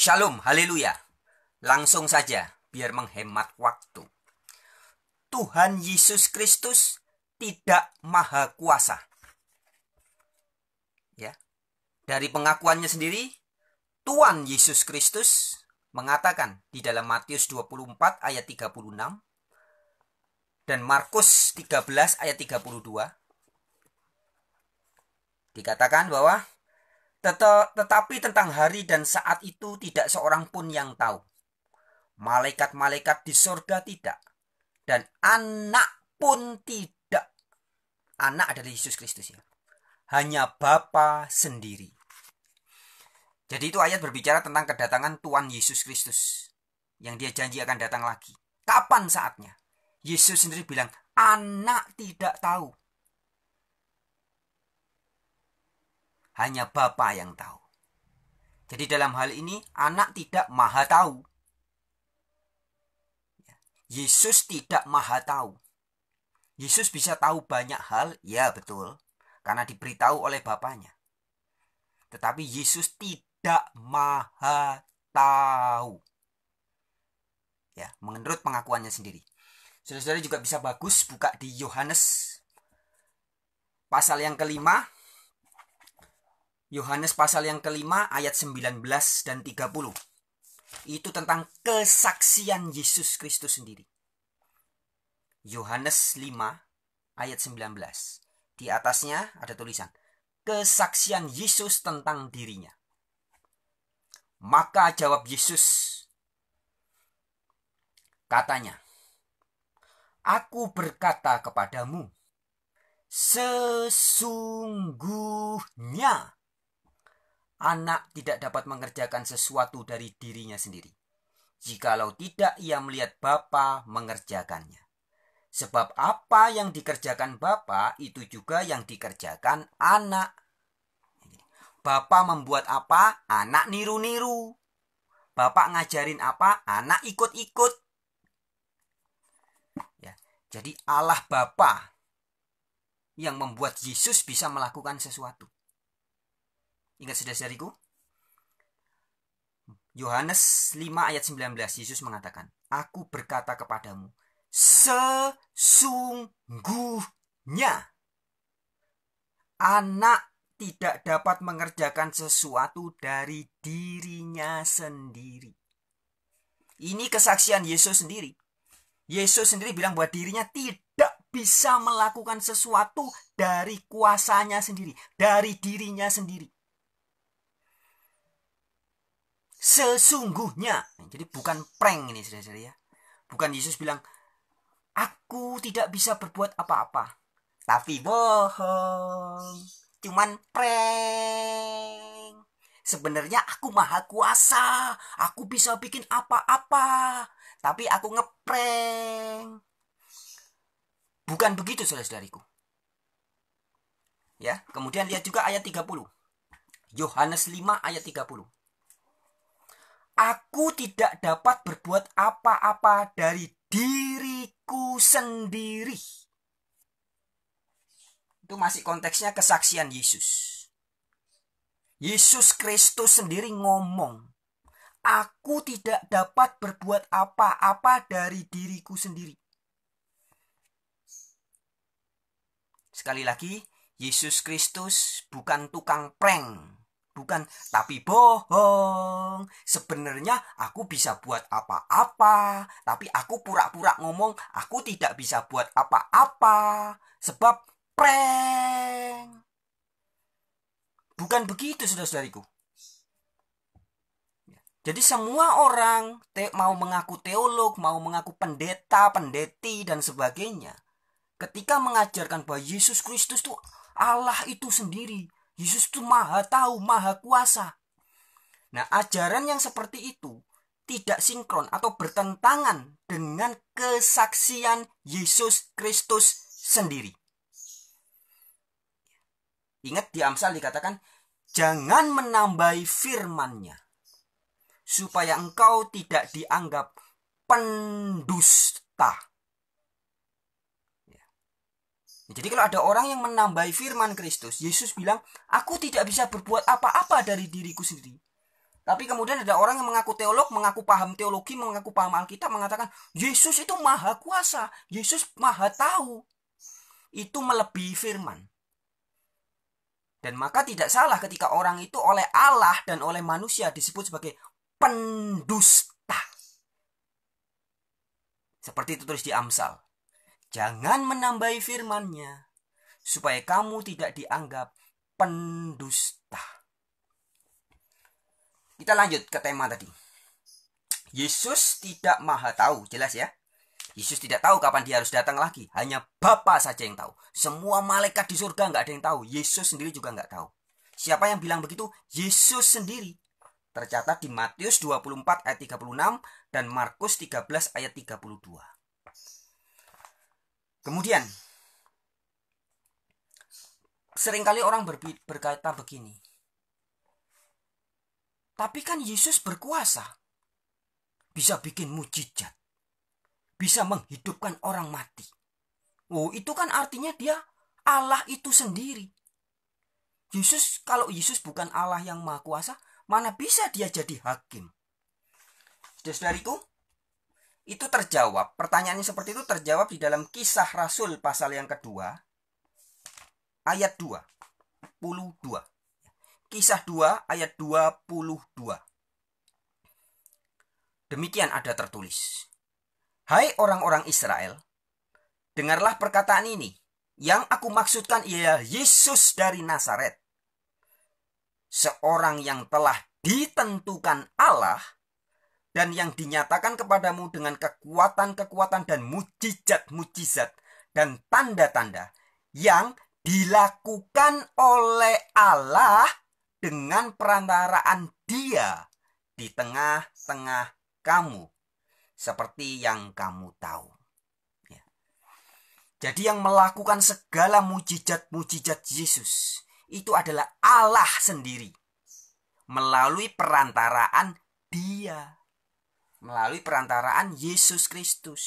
Shalom, haleluya. Langsung saja, biar menghemat waktu. Tuhan Yesus Kristus tidak maha kuasa. Ya. Dari pengakuannya sendiri, Tuhan Yesus Kristus mengatakan di dalam Matius 24 ayat 36 dan Markus 13 ayat 32 dikatakan bahwa tetapi tentang hari dan saat itu tidak seorang pun yang tahu. Malaikat-malaikat di surga tidak. Dan anak pun tidak. Anak adalah Yesus Kristus ya. Hanya Bapa sendiri. Jadi itu ayat berbicara tentang kedatangan Tuhan Yesus Kristus yang dia janji akan datang lagi. Kapan saatnya? Yesus sendiri bilang, anak tidak tahu. hanya Bapa yang tahu. Jadi dalam hal ini anak tidak maha tahu. Ya. Yesus tidak maha tahu. Yesus bisa tahu banyak hal, ya betul, karena diberitahu oleh Bapaknya. Tetapi Yesus tidak maha tahu. Ya, menurut pengakuannya sendiri. Saudara-saudara juga bisa bagus buka di Yohanes pasal yang kelima Yohanes pasal yang kelima ayat 19 dan 30. Itu tentang kesaksian Yesus Kristus sendiri. Yohanes 5 ayat 19. Di atasnya ada tulisan, kesaksian Yesus tentang dirinya. Maka jawab Yesus, katanya, Aku berkata kepadamu, sesungguhnya anak tidak dapat mengerjakan sesuatu dari dirinya sendiri. Jikalau tidak ia melihat Bapa mengerjakannya. Sebab apa yang dikerjakan Bapa itu juga yang dikerjakan anak. Bapa membuat apa? Anak niru-niru. Bapak ngajarin apa? Anak ikut-ikut. Ya, jadi Allah Bapa yang membuat Yesus bisa melakukan sesuatu. Ingat sudah sejariku? Yohanes 5 ayat 19 Yesus mengatakan, "Aku berkata kepadamu, sesungguhnya anak tidak dapat mengerjakan sesuatu dari dirinya sendiri." Ini kesaksian Yesus sendiri. Yesus sendiri bilang bahwa dirinya tidak bisa melakukan sesuatu dari kuasanya sendiri, dari dirinya sendiri sesungguhnya. Jadi bukan prank ini saudara-saudara ya. Bukan Yesus bilang, aku tidak bisa berbuat apa-apa. Tapi bohong. Cuman prank. Sebenarnya aku maha kuasa. Aku bisa bikin apa-apa. Tapi aku ngeprank. Bukan begitu saudara-saudariku. Ya, kemudian lihat juga ayat 30. Yohanes 5 ayat 30. Aku tidak dapat berbuat apa-apa dari diriku sendiri. Itu masih konteksnya kesaksian Yesus. Yesus Kristus sendiri ngomong, "Aku tidak dapat berbuat apa-apa dari diriku sendiri." Sekali lagi, Yesus Kristus bukan tukang prank bukan tapi bohong. Sebenarnya aku bisa buat apa-apa, tapi aku pura-pura ngomong aku tidak bisa buat apa-apa sebab prank. Bukan begitu saudara-saudariku. Jadi semua orang te mau mengaku teolog, mau mengaku pendeta, pendeti dan sebagainya. Ketika mengajarkan bahwa Yesus Kristus itu Allah itu sendiri, Yesus itu maha tahu, maha kuasa. Nah, ajaran yang seperti itu tidak sinkron atau bertentangan dengan kesaksian Yesus Kristus sendiri. Ingat di Amsal dikatakan, jangan menambahi firmannya, supaya engkau tidak dianggap pendusta. Ya, jadi kalau ada orang yang menambahi firman Kristus, Yesus bilang, aku tidak bisa berbuat apa-apa dari diriku sendiri. Tapi kemudian ada orang yang mengaku teolog, mengaku paham teologi, mengaku paham Alkitab, mengatakan, Yesus itu maha kuasa, Yesus maha tahu. Itu melebihi firman. Dan maka tidak salah ketika orang itu oleh Allah dan oleh manusia disebut sebagai pendusta. Seperti itu tulis di Amsal. Jangan menambahi firman-Nya, supaya kamu tidak dianggap pendusta. Kita lanjut ke tema tadi. Yesus tidak maha tahu, jelas ya? Yesus tidak tahu kapan dia harus datang lagi. Hanya Bapa saja yang tahu. Semua malaikat di surga nggak ada yang tahu. Yesus sendiri juga nggak tahu. Siapa yang bilang begitu? Yesus sendiri tercatat di Matius 24 ayat 36 dan Markus 13 ayat 32. Kemudian seringkali orang ber, berkata begini. Tapi kan Yesus berkuasa. Bisa bikin mujizat. Bisa menghidupkan orang mati. Oh, itu kan artinya dia Allah itu sendiri. Yesus kalau Yesus bukan Allah yang maha kuasa, mana bisa dia jadi hakim? Jadi itu terjawab pertanyaannya seperti itu terjawab di dalam kisah Rasul pasal yang kedua ayat 2 22 kisah 2 ayat 22 demikian ada tertulis Hai orang-orang Israel dengarlah perkataan ini yang aku maksudkan ialah Yesus dari Nazaret seorang yang telah ditentukan Allah dan yang dinyatakan kepadamu dengan kekuatan-kekuatan dan mujizat-mujizat dan tanda-tanda yang dilakukan oleh Allah dengan perantaraan Dia di tengah-tengah kamu, seperti yang kamu tahu. Ya. Jadi, yang melakukan segala mujizat-mujizat Yesus itu adalah Allah sendiri melalui perantaraan Dia melalui perantaraan Yesus Kristus.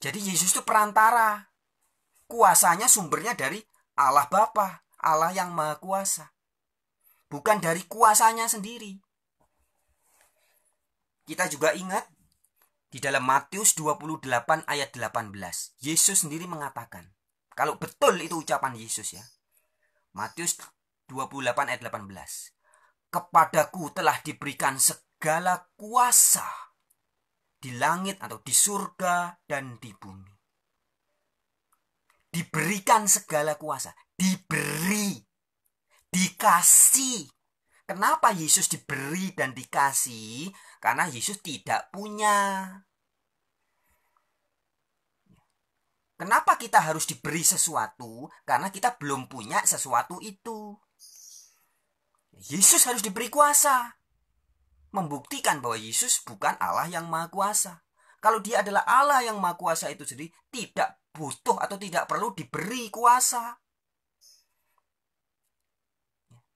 Jadi Yesus itu perantara. Kuasanya sumbernya dari Allah Bapa, Allah yang Maha Kuasa. Bukan dari kuasanya sendiri. Kita juga ingat di dalam Matius 28 ayat 18, Yesus sendiri mengatakan, kalau betul itu ucapan Yesus ya. Matius 28 ayat 18. Kepadaku telah diberikan segala kuasa di langit atau di surga dan di bumi. Diberikan segala kuasa, diberi, dikasih. Kenapa Yesus diberi dan dikasih? Karena Yesus tidak punya. Kenapa kita harus diberi sesuatu? Karena kita belum punya sesuatu itu. Yesus harus diberi kuasa. Membuktikan bahwa Yesus bukan Allah yang maha kuasa. Kalau dia adalah Allah yang maha kuasa itu sendiri, tidak butuh atau tidak perlu diberi kuasa.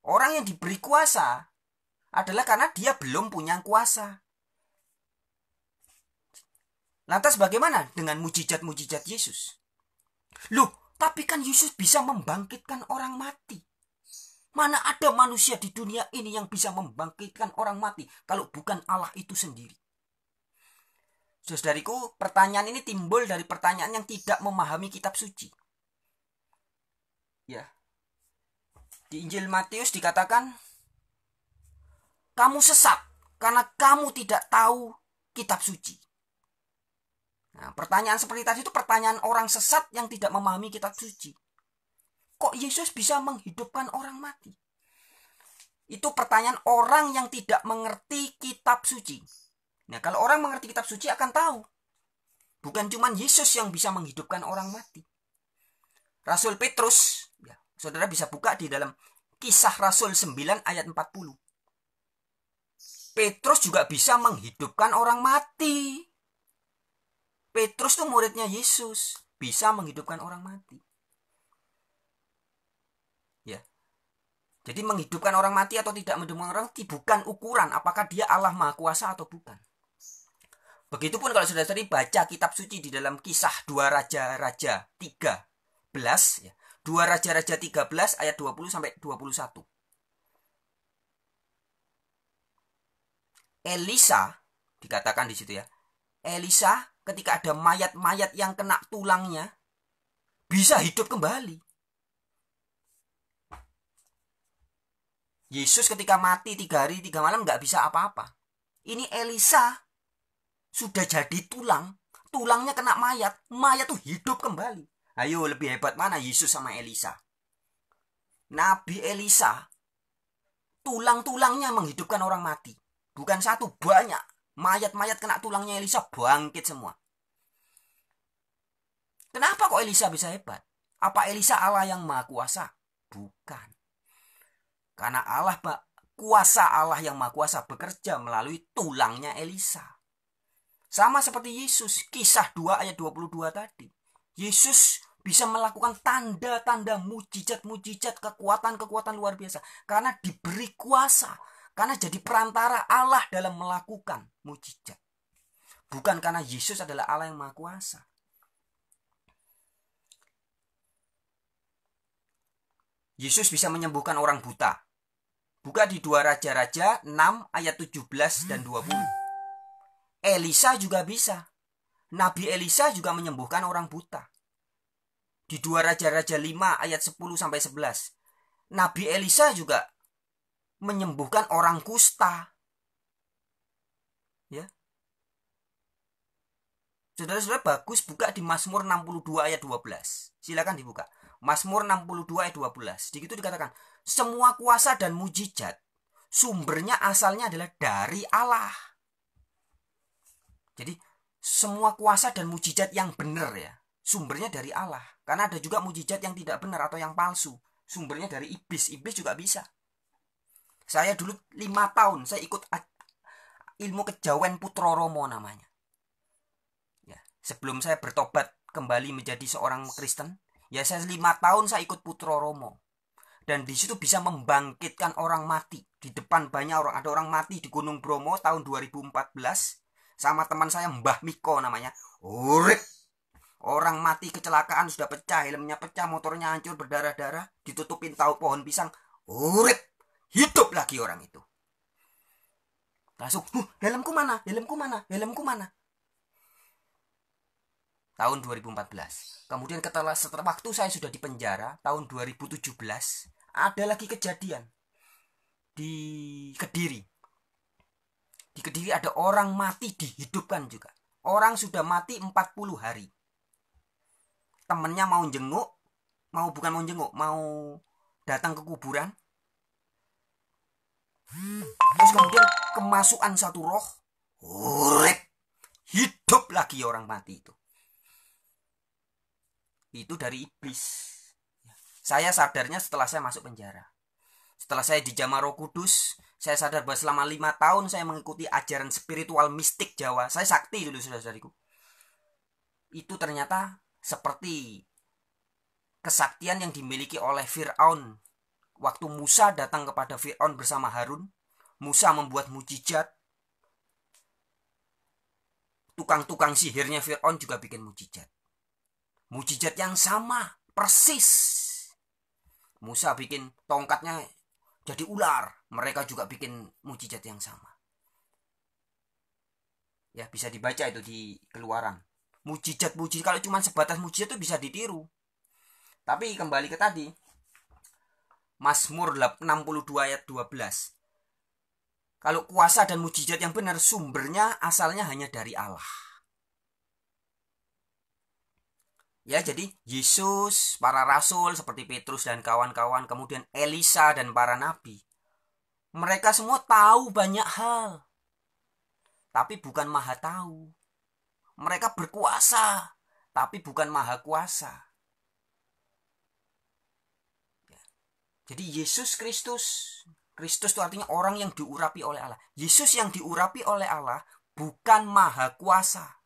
Orang yang diberi kuasa adalah karena dia belum punya kuasa. Lantas bagaimana dengan mujizat-mujizat Yesus? Loh, tapi kan Yesus bisa membangkitkan orang mati. Mana ada manusia di dunia ini yang bisa membangkitkan orang mati kalau bukan Allah itu sendiri? Saudariku, pertanyaan ini timbul dari pertanyaan yang tidak memahami kitab suci. Ya. Di Injil Matius dikatakan, "Kamu sesat karena kamu tidak tahu kitab suci." Nah, pertanyaan seperti tadi itu pertanyaan orang sesat yang tidak memahami kitab suci kok Yesus bisa menghidupkan orang mati? Itu pertanyaan orang yang tidak mengerti kitab suci. Nah, kalau orang mengerti kitab suci akan tahu. Bukan cuma Yesus yang bisa menghidupkan orang mati. Rasul Petrus, ya, saudara bisa buka di dalam kisah Rasul 9 ayat 40. Petrus juga bisa menghidupkan orang mati. Petrus itu muridnya Yesus, bisa menghidupkan orang mati. Jadi menghidupkan orang mati atau tidak menghidupkan orang mati bukan ukuran apakah dia Allah Maha Kuasa atau bukan. Begitupun kalau sudah tadi baca kitab suci di dalam kisah dua raja-raja 13 ya. Dua raja-raja 13 ayat 20 sampai 21. Elisa dikatakan di situ ya. Elisa ketika ada mayat-mayat yang kena tulangnya bisa hidup kembali. Yesus ketika mati tiga hari tiga malam nggak bisa apa-apa. Ini Elisa sudah jadi tulang, tulangnya kena mayat, mayat tuh hidup kembali. Ayo lebih hebat mana Yesus sama Elisa? Nabi Elisa tulang-tulangnya menghidupkan orang mati. Bukan satu, banyak. Mayat-mayat kena tulangnya Elisa bangkit semua. Kenapa kok Elisa bisa hebat? Apa Elisa Allah yang maha kuasa? Bukan. Karena Allah kuasa Allah yang maha kuasa bekerja melalui tulangnya Elisa. Sama seperti Yesus, kisah 2 ayat 22 tadi. Yesus bisa melakukan tanda-tanda mujizat-mujizat, kekuatan-kekuatan luar biasa. Karena diberi kuasa. Karena jadi perantara Allah dalam melakukan mujizat. Bukan karena Yesus adalah Allah yang maha kuasa. Yesus bisa menyembuhkan orang buta. Buka di dua Raja-Raja 6 ayat 17 dan 20. Elisa juga bisa. Nabi Elisa juga menyembuhkan orang buta. Di dua Raja-Raja 5 ayat 10 sampai 11. Nabi Elisa juga menyembuhkan orang kusta. Ya. Saudara-saudara bagus buka di Mazmur 62 ayat 12. Silakan dibuka. Mazmur 62 ayat 12. Di situ dikatakan, semua kuasa dan mujizat sumbernya asalnya adalah dari Allah. Jadi semua kuasa dan mujizat yang benar ya, sumbernya dari Allah. Karena ada juga mujizat yang tidak benar atau yang palsu, sumbernya dari iblis. Iblis juga bisa. Saya dulu lima tahun saya ikut ilmu kejawen Putro Romo namanya. Ya, sebelum saya bertobat kembali menjadi seorang Kristen, Ya saya lima tahun saya ikut Putro Romo. Dan di situ bisa membangkitkan orang mati. Di depan banyak orang. Ada orang mati di Gunung Bromo tahun 2014. Sama teman saya Mbah Miko namanya. urik Orang mati kecelakaan sudah pecah, helmnya pecah, motornya hancur berdarah-darah, ditutupin tahu pohon pisang. urik Hidup lagi orang itu. Langsung, huh, helmku mana? Helmku mana? Helmku mana? tahun 2014. Kemudian setelah, setelah waktu saya sudah di penjara tahun 2017 ada lagi kejadian di Kediri. Di Kediri ada orang mati dihidupkan juga. Orang sudah mati 40 hari. Temennya mau jenguk, mau bukan mau jenguk, mau datang ke kuburan. Terus kemudian kemasukan satu roh, hidup lagi orang mati itu itu dari iblis saya sadarnya setelah saya masuk penjara setelah saya di Jamaro Kudus saya sadar bahwa selama lima tahun saya mengikuti ajaran spiritual mistik Jawa saya sakti dulu saudara-saudariku itu ternyata seperti kesaktian yang dimiliki oleh Fir'aun waktu Musa datang kepada Fir'aun bersama Harun Musa membuat mujizat tukang-tukang sihirnya Fir'aun juga bikin mujizat mujizat yang sama persis Musa bikin tongkatnya jadi ular mereka juga bikin mujizat yang sama ya bisa dibaca itu di keluaran mujizat mujizat kalau cuma sebatas mujizat itu bisa ditiru tapi kembali ke tadi Mazmur 62 ayat 12 kalau kuasa dan mujizat yang benar sumbernya asalnya hanya dari Allah Ya, jadi Yesus, para rasul seperti Petrus dan kawan-kawan, kemudian Elisa dan para nabi. Mereka semua tahu banyak hal. Tapi bukan maha tahu. Mereka berkuasa, tapi bukan maha kuasa. Ya. Jadi Yesus Kristus, Kristus itu artinya orang yang diurapi oleh Allah. Yesus yang diurapi oleh Allah bukan maha kuasa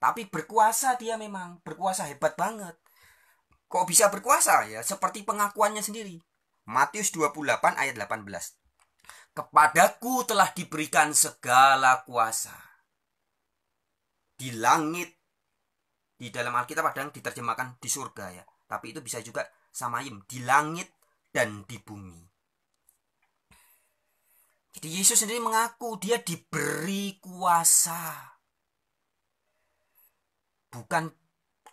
tapi berkuasa dia memang berkuasa hebat banget kok bisa berkuasa ya seperti pengakuannya sendiri Matius 28 ayat 18 kepadaku telah diberikan segala kuasa di langit di dalam Alkitab ada yang diterjemahkan di surga ya tapi itu bisa juga samaim di langit dan di bumi jadi Yesus sendiri mengaku dia diberi kuasa bukan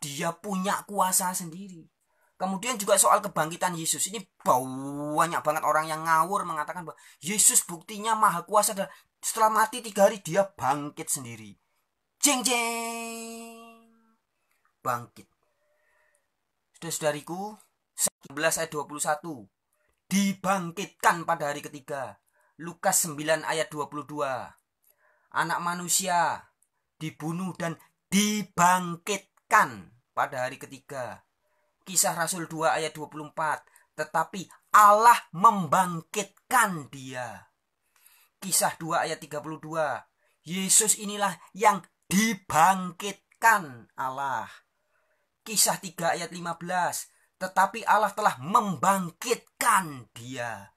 dia punya kuasa sendiri Kemudian juga soal kebangkitan Yesus ini banyak banget orang yang ngawur mengatakan bahwa Yesus buktinya maha kuasa dan setelah mati tiga hari dia bangkit sendiri. Jeng jeng bangkit. Sudah saudariku 11 ayat 21 dibangkitkan pada hari ketiga. Lukas 9 ayat 22 Anak manusia dibunuh dan dibangkitkan pada hari ketiga. Kisah Rasul 2 ayat 24. Tetapi Allah membangkitkan dia. Kisah 2 ayat 32. Yesus inilah yang dibangkitkan Allah. Kisah 3 ayat 15. Tetapi Allah telah membangkitkan dia.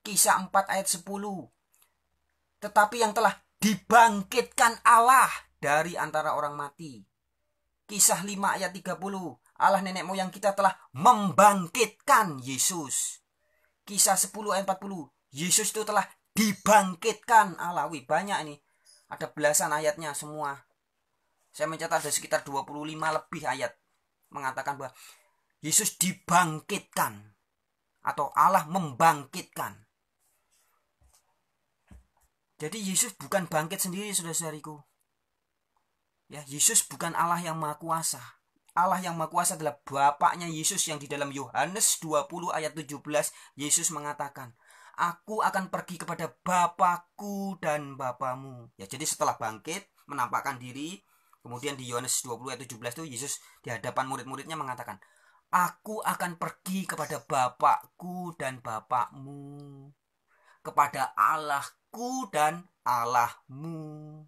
Kisah 4 ayat 10. Tetapi yang telah dibangkitkan Allah dari antara orang mati. Kisah 5 ayat 30, Allah nenek moyang kita telah membangkitkan Yesus. Kisah 10 ayat 40, Yesus itu telah dibangkitkan Allah. Wih, banyak ini. Ada belasan ayatnya semua. Saya mencatat ada sekitar 25 lebih ayat mengatakan bahwa Yesus dibangkitkan atau Allah membangkitkan. Jadi Yesus bukan bangkit sendiri saudara-saudariku. Ya, Yesus bukan Allah yang Maha Kuasa. Allah yang Maha Kuasa adalah Bapaknya Yesus yang di dalam Yohanes 20 ayat 17 Yesus mengatakan, Aku akan pergi kepada Bapakku dan Bapamu. Ya, jadi setelah bangkit, menampakkan diri, kemudian di Yohanes 20 ayat 17 itu Yesus di hadapan murid-muridnya mengatakan, Aku akan pergi kepada Bapakku dan Bapakmu, kepada Allahku dan Allahmu.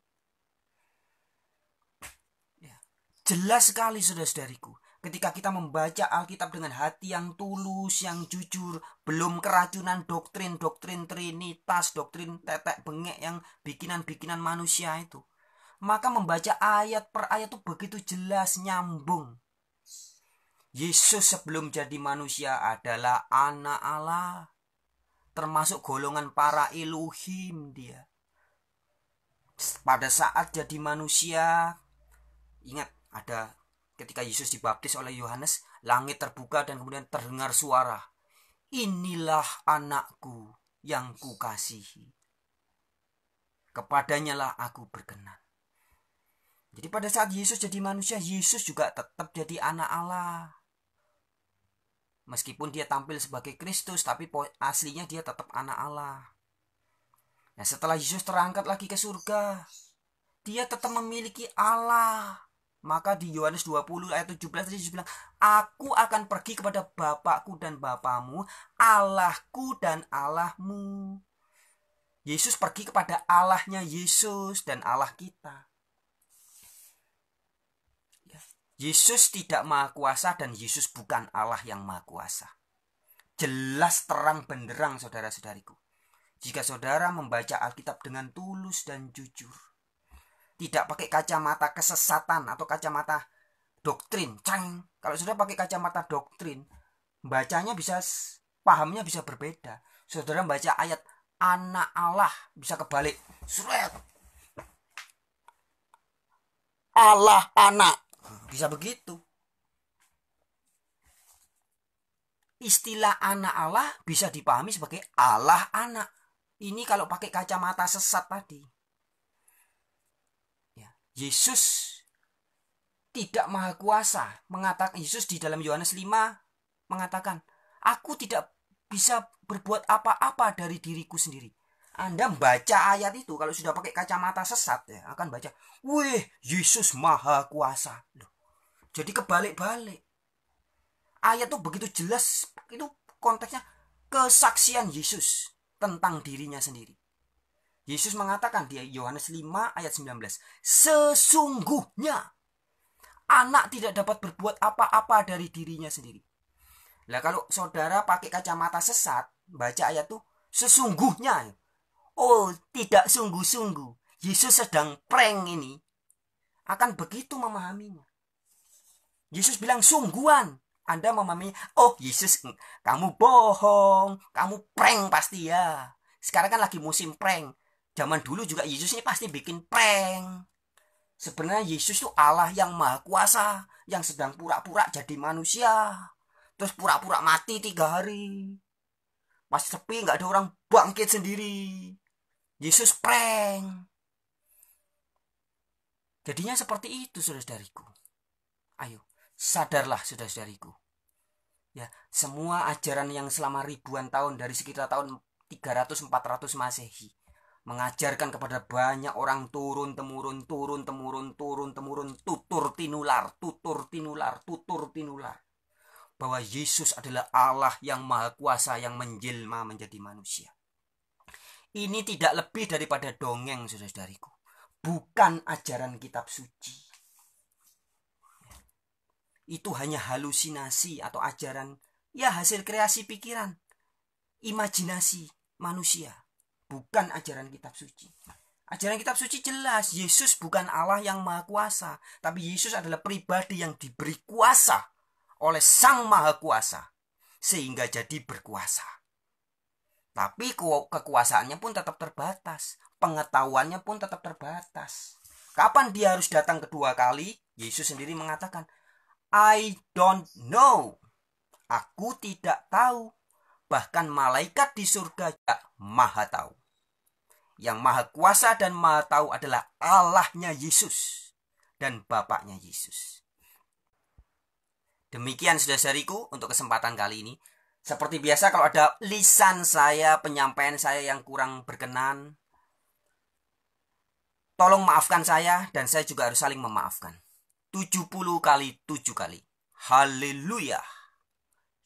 Jelas sekali saudara-saudariku ketika kita membaca Alkitab dengan hati yang tulus, yang jujur, belum keracunan doktrin-doktrin trinitas, doktrin tetek bengek yang bikinan-bikinan manusia itu. Maka membaca ayat per ayat itu begitu jelas nyambung. Yesus sebelum jadi manusia adalah anak Allah. Termasuk golongan para iluhim dia. Pada saat jadi manusia, ingat ada ketika Yesus dibaptis oleh Yohanes, langit terbuka dan kemudian terdengar suara, "Inilah anakku yang kukasihi. Kepadanyalah aku berkenan." Jadi pada saat Yesus jadi manusia, Yesus juga tetap jadi anak Allah. Meskipun dia tampil sebagai Kristus, tapi aslinya dia tetap anak Allah. Nah setelah Yesus terangkat lagi ke surga, dia tetap memiliki Allah. Maka di Yohanes 20 ayat 17 tadi Yesus bilang, "Aku akan pergi kepada Bapakku dan Bapamu, Allahku dan Allahmu." Yesus pergi kepada Allahnya Yesus dan Allah kita. Yesus tidak maha kuasa dan Yesus bukan Allah yang maha kuasa. Jelas terang benderang saudara-saudariku. Jika saudara membaca Alkitab dengan tulus dan jujur tidak pakai kacamata kesesatan atau kacamata doktrin ceng kalau sudah pakai kacamata doktrin bacanya bisa pahamnya bisa berbeda saudara baca ayat anak Allah bisa kebalik surat Allah anak bisa begitu istilah anak Allah bisa dipahami sebagai Allah anak ini kalau pakai kacamata sesat tadi Yesus tidak maha kuasa mengatakan Yesus di dalam Yohanes 5 mengatakan aku tidak bisa berbuat apa-apa dari diriku sendiri anda baca ayat itu kalau sudah pakai kacamata sesat ya akan baca wih Yesus maha kuasa Loh, jadi kebalik-balik ayat itu begitu jelas itu konteksnya kesaksian Yesus tentang dirinya sendiri Yesus mengatakan di Yohanes 5 ayat 19, sesungguhnya anak tidak dapat berbuat apa-apa dari dirinya sendiri. Lah kalau saudara pakai kacamata sesat, baca ayat itu sesungguhnya. Oh, tidak sungguh-sungguh. Yesus sedang prank ini. Akan begitu memahaminya. Yesus bilang sungguhan. Anda memahaminya, oh Yesus, kamu bohong, kamu prank pasti ya. Sekarang kan lagi musim prank zaman dulu juga Yesus ini pasti bikin prank sebenarnya Yesus itu Allah yang maha kuasa yang sedang pura-pura jadi manusia terus pura-pura mati tiga hari pas sepi nggak ada orang bangkit sendiri Yesus prank jadinya seperti itu saudara-saudariku ayo sadarlah saudara-saudariku ya semua ajaran yang selama ribuan tahun dari sekitar tahun 300-400 masehi mengajarkan kepada banyak orang turun temurun turun temurun turun temurun tutur tinular tutur tinular tutur tinular bahwa Yesus adalah Allah yang maha kuasa yang menjelma menjadi manusia ini tidak lebih daripada dongeng saudara-saudariku bukan ajaran kitab suci itu hanya halusinasi atau ajaran ya hasil kreasi pikiran imajinasi manusia bukan ajaran kitab suci. Ajaran kitab suci jelas, Yesus bukan Allah yang maha kuasa, tapi Yesus adalah pribadi yang diberi kuasa oleh Sang Maha Kuasa, sehingga jadi berkuasa. Tapi kekuasaannya pun tetap terbatas, pengetahuannya pun tetap terbatas. Kapan dia harus datang kedua kali? Yesus sendiri mengatakan, I don't know. Aku tidak tahu bahkan malaikat di surga juga maha tahu. Yang maha kuasa dan maha tahu adalah Allahnya Yesus dan Bapaknya Yesus. Demikian sudah seriku untuk kesempatan kali ini. Seperti biasa kalau ada lisan saya, penyampaian saya yang kurang berkenan, tolong maafkan saya dan saya juga harus saling memaafkan. 70 kali 7 kali. Haleluya.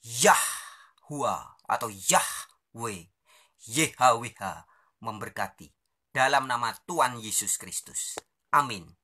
Yahua atau Yahweh, YHWH memberkati dalam nama Tuhan Yesus Kristus. Amin.